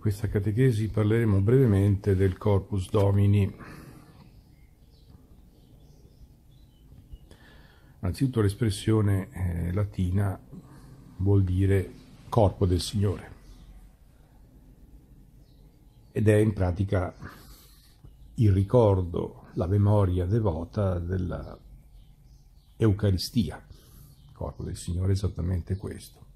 questa catechesi parleremo brevemente del Corpus Domini. Anzitutto l'espressione eh, latina vuol dire corpo del Signore ed è in pratica il ricordo, la memoria devota dell'Eucaristia. Il corpo del Signore è esattamente questo.